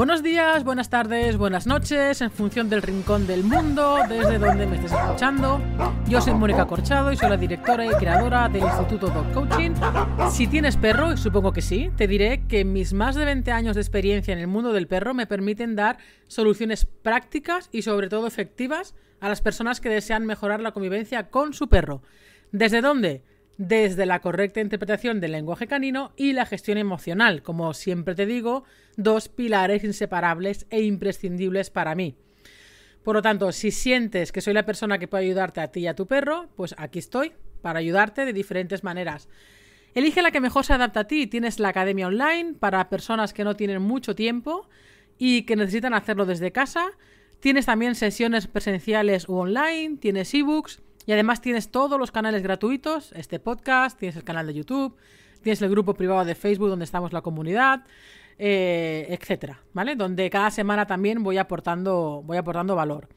Buenos días, buenas tardes, buenas noches, en función del rincón del mundo, desde donde me estés escuchando. Yo soy Mónica Corchado y soy la directora y creadora del Instituto Dog Coaching. Si tienes perro, y supongo que sí, te diré que mis más de 20 años de experiencia en el mundo del perro me permiten dar soluciones prácticas y sobre todo efectivas a las personas que desean mejorar la convivencia con su perro. ¿Desde dónde? desde la correcta interpretación del lenguaje canino y la gestión emocional, como siempre te digo, dos pilares inseparables e imprescindibles para mí. Por lo tanto, si sientes que soy la persona que puede ayudarte a ti y a tu perro, pues aquí estoy para ayudarte de diferentes maneras. Elige la que mejor se adapta a ti. Tienes la academia online para personas que no tienen mucho tiempo y que necesitan hacerlo desde casa. Tienes también sesiones presenciales u online, tienes ebooks, y además tienes todos los canales gratuitos, este podcast, tienes el canal de YouTube, tienes el grupo privado de Facebook donde estamos la comunidad, eh, etcétera, ¿vale? Donde cada semana también voy aportando, voy aportando valor.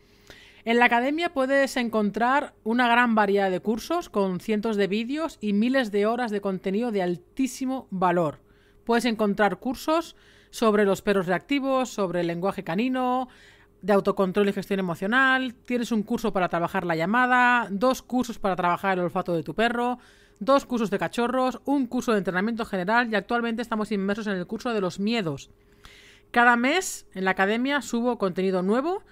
En la academia puedes encontrar una gran variedad de cursos con cientos de vídeos y miles de horas de contenido de altísimo valor. Puedes encontrar cursos sobre los perros reactivos, sobre el lenguaje canino, de autocontrol y gestión emocional, tienes un curso para trabajar la llamada, dos cursos para trabajar el olfato de tu perro, dos cursos de cachorros, un curso de entrenamiento general y actualmente estamos inmersos en el curso de los miedos. Cada mes en la academia subo contenido nuevo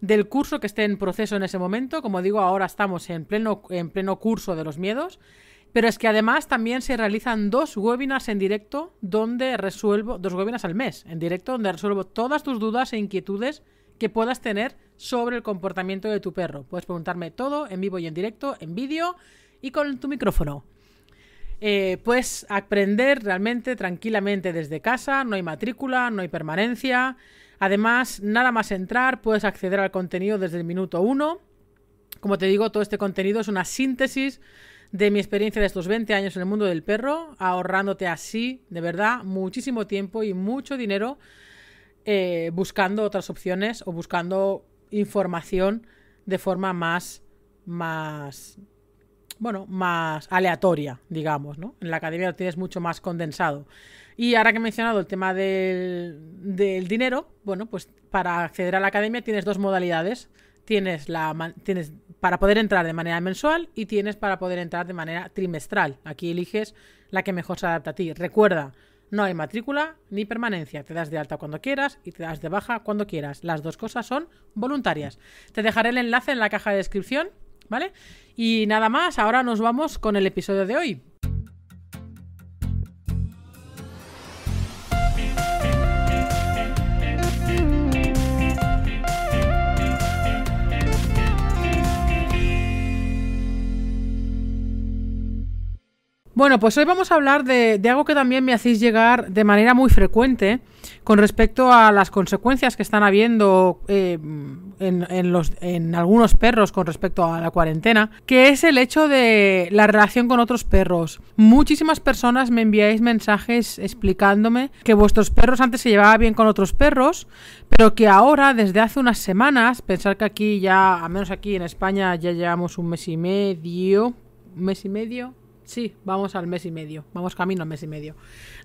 del curso que esté en proceso en ese momento. Como digo, ahora estamos en pleno, en pleno curso de los miedos. Pero es que además también se realizan dos webinars en directo donde resuelvo, dos webinars al mes en directo donde resuelvo todas tus dudas e inquietudes que puedas tener sobre el comportamiento de tu perro. Puedes preguntarme todo en vivo y en directo, en vídeo y con tu micrófono. Eh, puedes aprender realmente tranquilamente desde casa, no hay matrícula, no hay permanencia. Además, nada más entrar, puedes acceder al contenido desde el minuto uno. Como te digo, todo este contenido es una síntesis de mi experiencia de estos 20 años en el mundo del perro, ahorrándote así, de verdad, muchísimo tiempo y mucho dinero eh, buscando otras opciones o buscando información de forma más, más, bueno, más aleatoria, digamos, ¿no? En la academia lo tienes mucho más condensado. Y ahora que he mencionado el tema del, del dinero, bueno, pues para acceder a la academia tienes dos modalidades. Tienes, la, tienes para poder entrar de manera mensual y tienes para poder entrar de manera trimestral. Aquí eliges la que mejor se adapta a ti. Recuerda, no hay matrícula ni permanencia. Te das de alta cuando quieras y te das de baja cuando quieras. Las dos cosas son voluntarias. Te dejaré el enlace en la caja de descripción, ¿vale? Y nada más, ahora nos vamos con el episodio de hoy. Bueno, pues hoy vamos a hablar de, algo que también me hacéis llegar de manera muy frecuente con respecto a las consecuencias que están habiendo eh, en, algunos perros con respecto a la cuarentena, que es el hecho de la relación con otros perros. Muchísimas personas me enviáis mensajes explicándome que vuestros perros antes se llevaba bien con otros perros, pero que ahora, desde hace unas semanas, pensar que aquí ya, al menos aquí en España, ya llevamos un mes y medio, un mes y medio, Sí, vamos al mes y medio, vamos camino al mes y medio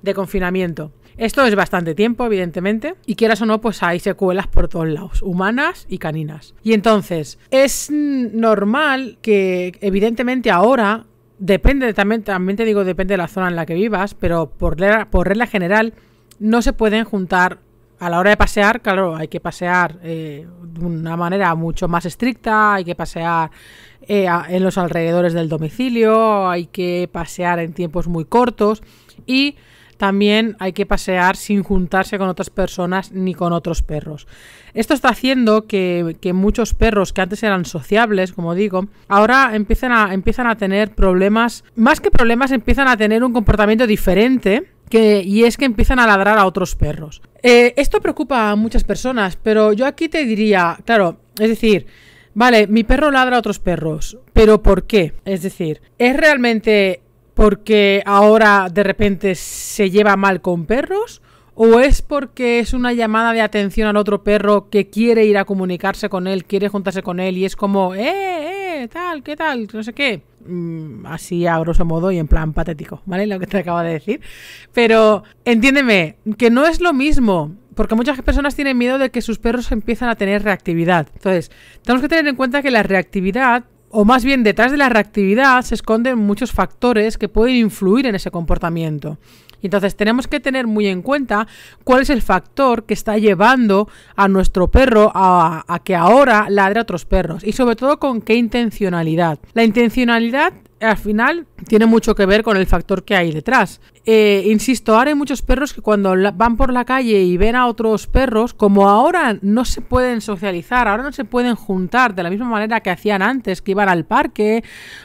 de confinamiento. Esto es bastante tiempo, evidentemente, y quieras o no, pues hay secuelas por todos lados, humanas y caninas. Y entonces, es normal que, evidentemente, ahora depende también, también te digo, depende de la zona en la que vivas, pero por por regla general no se pueden juntar a la hora de pasear, claro, hay que pasear eh, de una manera mucho más estricta, hay que pasear eh, en los alrededores del domicilio, hay que pasear en tiempos muy cortos y también hay que pasear sin juntarse con otras personas ni con otros perros. Esto está haciendo que, muchos perros que antes eran sociables, como digo, ahora empiezan a, a tener problemas, más que problemas, empiezan a tener un comportamiento diferente y es que empiezan a ladrar a otros perros. Eh, esto preocupa a muchas personas, pero yo aquí te diría, claro, es decir, vale, mi perro ladra a otros perros, pero ¿por qué? Es decir, ¿es realmente porque ahora de repente se lleva mal con perros? ¿O es porque es una llamada de atención al otro perro que quiere ir a comunicarse con él, quiere juntarse con él y es como, eh, eh, tal, qué tal, no sé qué? Mm, así a grosso modo y en plan patético, ¿vale? Lo que te acabo de decir. Pero entiéndeme, que no es lo mismo porque muchas personas tienen miedo de que sus perros empiezan a tener reactividad. Entonces, tenemos que tener en cuenta que la reactividad, o más bien detrás de la reactividad, se esconden muchos factores que pueden influir en ese comportamiento. Y entonces tenemos que tener muy en cuenta cuál es el factor que está llevando a nuestro perro a, a que ahora ladre a otros perros y sobre todo con qué intencionalidad. La intencionalidad al final tiene mucho que ver con el factor que hay detrás. Eh, insisto, ahora hay muchos perros que cuando van por la calle y ven a otros perros, como ahora no se pueden socializar, ahora no se pueden juntar de la misma manera que hacían antes, que iban al parque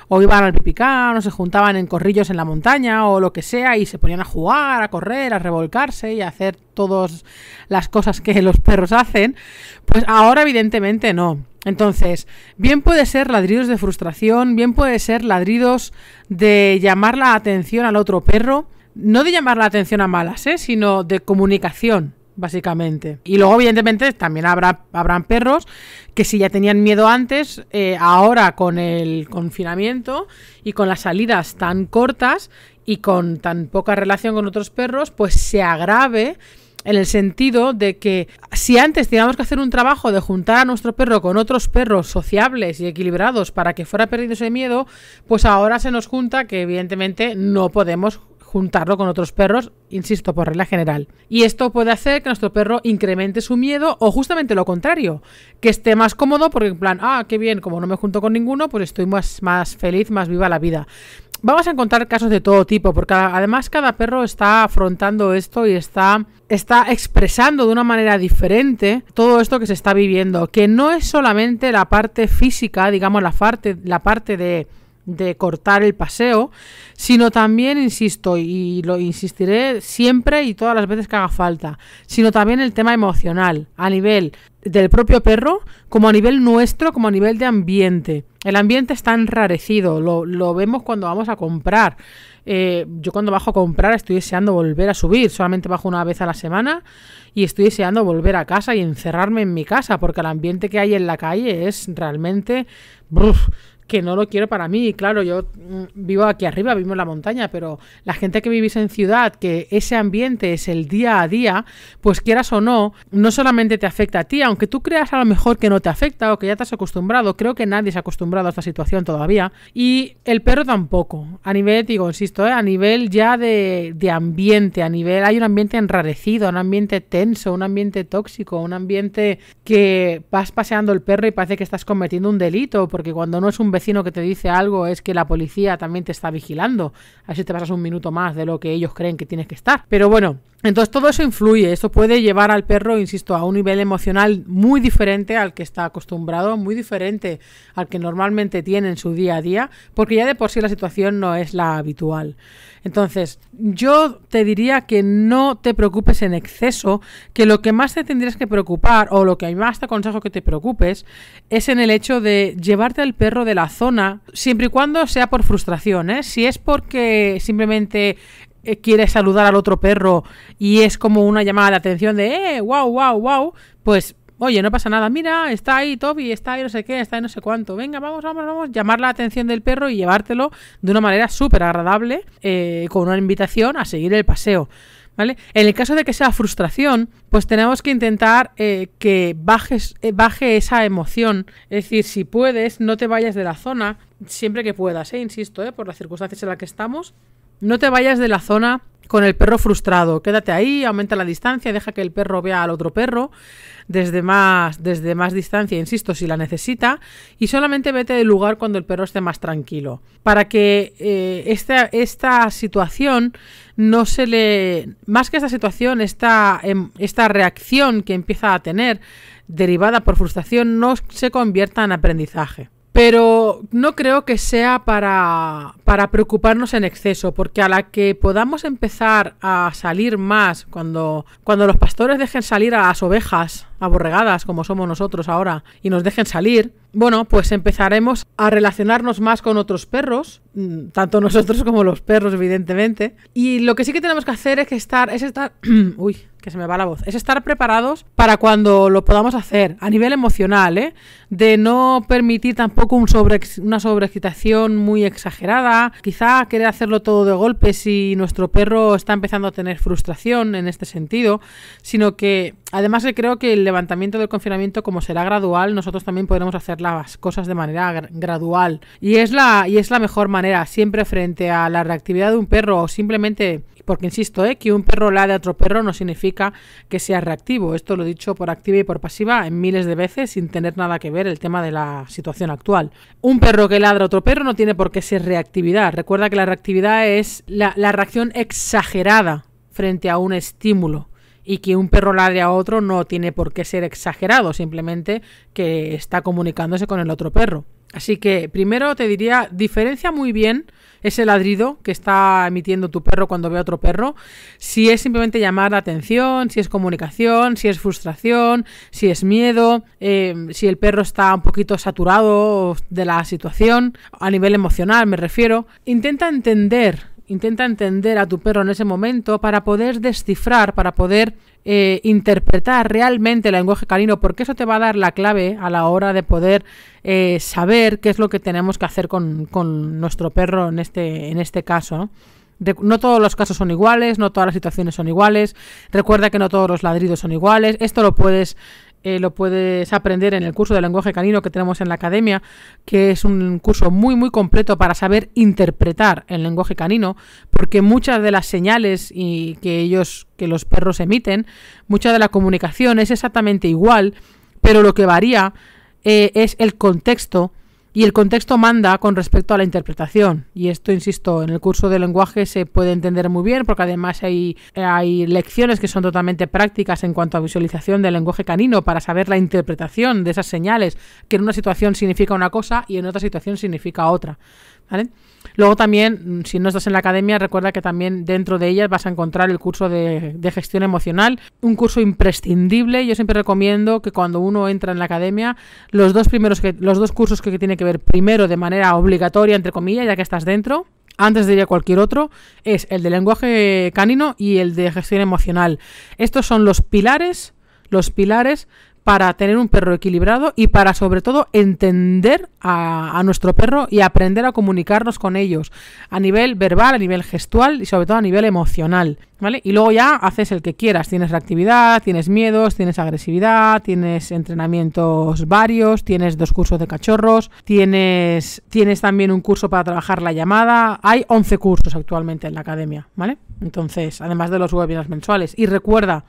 o iban al pipicán o se juntaban en corrillos en la montaña o lo que sea y se ponían a jugar, a correr, a revolcarse y a hacer todas las cosas que los perros hacen, pues ahora evidentemente no. Entonces, bien puede ser ladridos de frustración, bien puede ser ladridos de llamar la atención al otro perro, no de llamar la atención a malas, ¿eh? sino de comunicación, básicamente. Y luego, evidentemente, también habrá, habrán perros que si ya tenían miedo antes, eh, ahora con el confinamiento y con las salidas tan cortas y con tan poca relación con otros perros, pues se agrave en el sentido de que si antes teníamos que hacer un trabajo de juntar a nuestro perro con otros perros sociables y equilibrados para que fuera perdido ese miedo, pues ahora se nos junta que evidentemente no podemos juntarlo con otros perros, insisto, por regla general. Y esto puede hacer que nuestro perro incremente su miedo o justamente lo contrario, que esté más cómodo porque en plan, ah, qué bien, como no me junto con ninguno, pues estoy más, más feliz, más viva la vida. Vamos a encontrar casos de todo tipo, porque además cada perro está afrontando esto y está, está expresando de una manera diferente todo esto que se está viviendo, que no es solamente la parte física, digamos, la parte, la parte de de cortar el paseo, sino también, insisto, y lo insistiré siempre y todas las veces que haga falta, sino también el tema emocional, a nivel del propio perro, como a nivel nuestro, como a nivel de ambiente. El ambiente está enrarecido, lo, lo vemos cuando vamos a comprar. Eh, yo cuando bajo a comprar estoy deseando volver a subir, solamente bajo una vez a la semana y estoy deseando volver a casa y encerrarme en mi casa porque el ambiente que hay en la calle es realmente... que no lo quiero para mí. Claro, yo mm, vivo aquí arriba, vivo en la montaña, pero la gente que vivís en ciudad, que ese ambiente es el día a día, pues quieras o no, no solamente te afecta a ti, aunque tú creas a lo mejor que no te afecta o que ya te has acostumbrado, creo que nadie se acostumbra esta situación todavía. Y el perro tampoco. A nivel, digo, insisto, eh, a nivel ya de, de, ambiente, a nivel. Hay un ambiente enrarecido, un ambiente tenso, un ambiente tóxico, un ambiente que vas paseando el perro y parece que estás cometiendo un delito, porque cuando no es un vecino que te dice algo, es que la policía también te está vigilando. Así te pasas un minuto más de lo que ellos creen que tienes que estar. Pero bueno. Entonces todo eso influye, esto puede llevar al perro, insisto, a un nivel emocional muy diferente al que está acostumbrado, muy diferente al que normalmente tiene en su día a día, porque ya de por sí la situación no es la habitual. Entonces, yo te diría que no te preocupes en exceso, que lo que más te tendrías que preocupar, o lo que más te aconsejo que te preocupes, es en el hecho de llevarte al perro de la zona, siempre y cuando sea por frustración, ¿eh? si es porque simplemente eh, quiere saludar al otro perro y es como una llamada de atención de, eh, wow, wow, wow, pues, oye, no pasa nada, mira, está ahí Toby, está ahí no sé qué, está ahí no sé cuánto, venga, vamos, vamos, vamos, llamar la atención del perro y llevártelo de una manera súper agradable, eh, con una invitación a seguir el paseo. ¿Vale? En el caso de que sea frustración, pues tenemos que intentar eh, que bajes, baje esa emoción. Es decir, si puedes, no te vayas de la zona siempre que puedas, Insisto, por las circunstancias en las que estamos no te vayas de la zona con el perro frustrado. Quédate ahí, aumenta la distancia, deja que el perro vea al otro perro desde más, desde más distancia, insisto, si la necesita, y solamente vete del lugar cuando el perro esté más tranquilo, para que eh, esta, esta, situación no se le... Más que esta situación, em, esta reacción que empieza a tener derivada por frustración no se convierta en aprendizaje. Pero no creo que sea para, para preocuparnos en exceso, porque a la que podamos empezar a salir más, cuando, cuando los pastores dejen salir a las ovejas aborregadas como somos nosotros ahora y nos dejen salir, bueno, pues empezaremos a relacionarnos más con otros perros, mm, tanto nosotros como los perros, evidentemente. Y lo que sí que tenemos que hacer es que estar, es estar, uy, que se me va la voz, es estar preparados para cuando lo podamos hacer, a nivel emocional, ¿eh? De no permitir tampoco sobre, una sobreexcitación muy exagerada, quizá querer hacerlo todo de golpe si nuestro perro está empezando a tener frustración en este sentido, sino que Además, eh, creo que el levantamiento del confinamiento, como será gradual, nosotros también podremos hacer las cosas de manera gradual. Y es, la, y es la mejor manera, siempre frente a la reactividad de un perro o simplemente porque insisto, eh, que un perro lade a otro perro no significa que sea reactivo. Esto lo he dicho por activa y por pasiva en miles de veces sin tener nada que ver el tema de la situación actual. Un perro que ladra a otro perro no tiene por qué ser reactividad. Recuerda que la reactividad es la reacción exagerada frente a un estímulo y que un perro ladre a otro no tiene por qué ser exagerado, simplemente que está comunicándose con el otro perro. Así que primero te diría, diferencia muy bien ese ladrido que está emitiendo tu perro cuando ve a otro perro, si es simplemente llamar la atención, si es comunicación, si es frustración, si es miedo, eh, si el perro está un poquito saturado de la situación, a nivel emocional me refiero. Intenta entender Intenta entender a tu perro en ese momento para poder descifrar, para poder eh, interpretar realmente el lenguaje canino, porque eso te va a dar la clave a la hora de poder eh, saber qué es lo que tenemos que hacer con, nuestro perro en este, en este caso. ¿no? no todos los casos son iguales, no todas las situaciones son iguales. Recuerda que no todos los ladridos son iguales. Esto lo puedes eh, lo puedes aprender en el curso de lenguaje canino que tenemos en la academia, que es un curso muy muy completo para saber interpretar el lenguaje canino, porque muchas de las señales y que ellos, que los perros emiten, mucha de la comunicación es exactamente igual, pero lo que varía eh, es el contexto y el contexto manda con respecto a la interpretación. Y esto, insisto, en el curso de lenguaje se puede entender muy bien porque además hay, hay lecciones que son totalmente prácticas en cuanto a visualización del lenguaje canino para saber la interpretación de esas señales, que en una situación significa una cosa y en otra situación significa otra. ¿Vale? Luego también, mm, si no estás en la academia, recuerda que también dentro de ellas vas a encontrar el curso de, gestión emocional, un curso imprescindible. Yo siempre recomiendo que cuando uno entra en la academia, los dos primeros que, los dos cursos que tiene que ver primero de manera obligatoria, entre comillas, ya que estás dentro, antes de ir a cualquier otro, es el de lenguaje canino y el de gestión emocional. Estos son los pilares, los pilares para tener un perro equilibrado y para sobre todo entender a, nuestro perro y aprender a comunicarnos con ellos a nivel verbal, a nivel gestual y sobre todo a nivel emocional, ¿vale? Y luego ya haces el que quieras, tienes reactividad, tienes miedos, tienes agresividad, tienes entrenamientos varios, tienes dos cursos de cachorros, tienes, tienes también un curso para trabajar la llamada, hay 11 cursos actualmente en la academia, ¿vale? Entonces, además de los webinars mensuales. Y recuerda,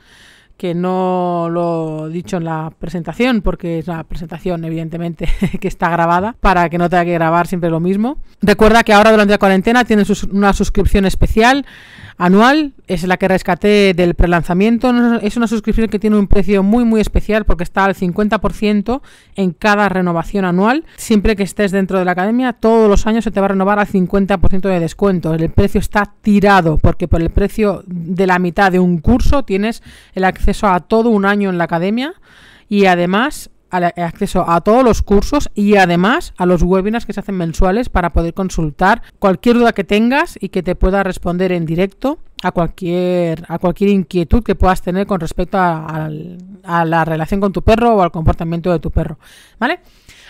que no lo he dicho en la presentación, porque es la presentación evidentemente que está grabada, para que no tenga que grabar siempre lo mismo. Recuerda que ahora durante la cuarentena tienes una suscripción especial anual, es la que rescaté del prelanzamiento, es una suscripción que tiene un precio muy muy especial porque está al 50% en cada renovación anual, siempre que estés dentro de la academia, todos los años se te va a renovar al 50% de descuento, el precio está tirado porque por el precio de la mitad de un curso tienes el acceso a todo un año en la academia y además acceso a todos los cursos y además a los webinars que se hacen mensuales para poder consultar cualquier duda que tengas y que te pueda responder en directo a cualquier, a cualquier inquietud que puedas tener con respecto a, a la relación con tu perro o al comportamiento de tu perro. ¿Vale?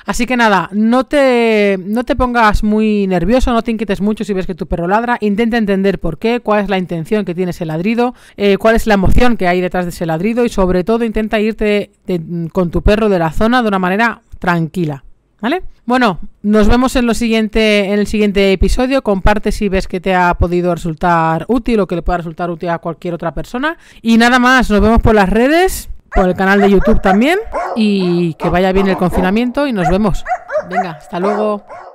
Así que nada, no te, no te pongas muy nervioso, no te inquietes mucho si ves que tu perro ladra. Intenta entender por qué, cuál es la intención que tiene ese ladrido, eh, cuál es la emoción que hay detrás de ese ladrido y sobre todo intenta irte con tu perro de la zona de una manera tranquila. ¿Vale? Bueno, nos vemos en, lo siguiente, en el siguiente episodio. Comparte si ves que te ha podido resultar útil o que le pueda resultar útil a cualquier otra persona. Y nada más, nos vemos por las redes por el canal de YouTube también y que vaya bien el confinamiento y nos vemos. Venga, hasta luego.